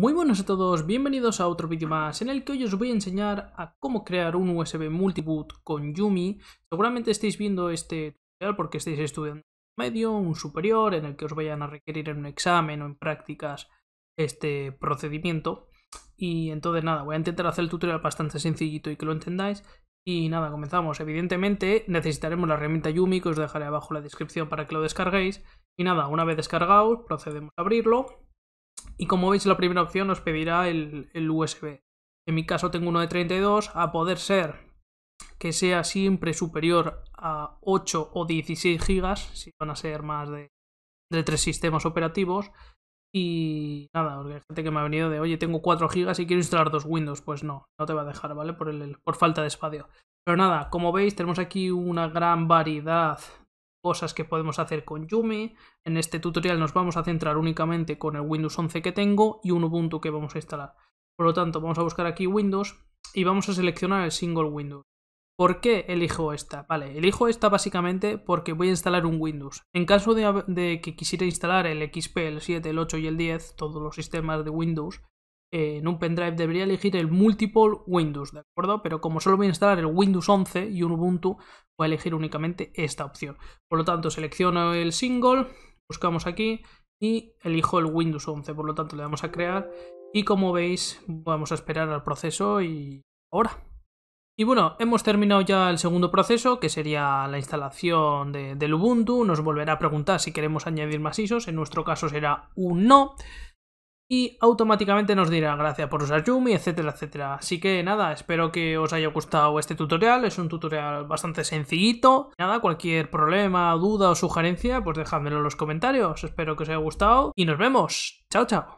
Muy buenas a todos, bienvenidos a otro vídeo más en el que hoy os voy a enseñar a cómo crear un USB multiboot con Yumi. Seguramente estéis viendo este tutorial porque estáis estudiando un medio, un superior, en el que os vayan a requerir en un examen o en prácticas este procedimiento. Y entonces nada, voy a intentar hacer el tutorial bastante sencillito y que lo entendáis. Y nada, comenzamos. Evidentemente necesitaremos la herramienta Yumi que os dejaré abajo en la descripción para que lo descarguéis. Y nada, una vez descargado procedemos a abrirlo y como veis, la primera opción os pedirá el, USB. En mi caso tengo uno de 32, a poder ser que sea siempre superior a 8 o 16 gigas, si van a ser más de, de tres sistemas operativos. Y nada, porque hay gente que me ha venido de, oye, tengo 4 gigas y quiero instalar dos Windows. Pues no, no te va a dejar, ¿vale? Por, por falta de espacio. Pero nada, como veis, tenemos aquí una gran variedad cosas que podemos hacer con Yumi. En este tutorial nos vamos a centrar únicamente con el Windows 11 que tengo y un Ubuntu que vamos a instalar. Por lo tanto, vamos a buscar aquí Windows y vamos a seleccionar el single Windows. ¿Por qué elijo esta? Vale, elijo esta básicamente porque voy a instalar un Windows. En caso de, que quisiera instalar el XP, el 7, el 8 y el 10, todos los sistemas de Windows, eh, en un pendrive debería elegir el Multiple Windows, ¿de acuerdo? Pero como solo voy a instalar el Windows 11 y un Ubuntu, voy a elegir únicamente esta opción. Por lo tanto, selecciono el single, buscamos aquí y elijo el Windows 11. Por lo tanto, le damos a crear y como veis, vamos a esperar al proceso y ahora. Y bueno, hemos terminado ya el segundo proceso, que sería la instalación del Ubuntu. Nos volverá a preguntar si queremos añadir más ISOs. En nuestro caso será un no y automáticamente nos dirá gracias por usar Yumi, etcétera, etcétera. Así que nada, espero que os haya gustado este tutorial, es un tutorial bastante sencillito. Nada, cualquier problema, duda o sugerencia, pues dejádmelo en los comentarios. Espero que os haya gustado y nos vemos. Chao, chao.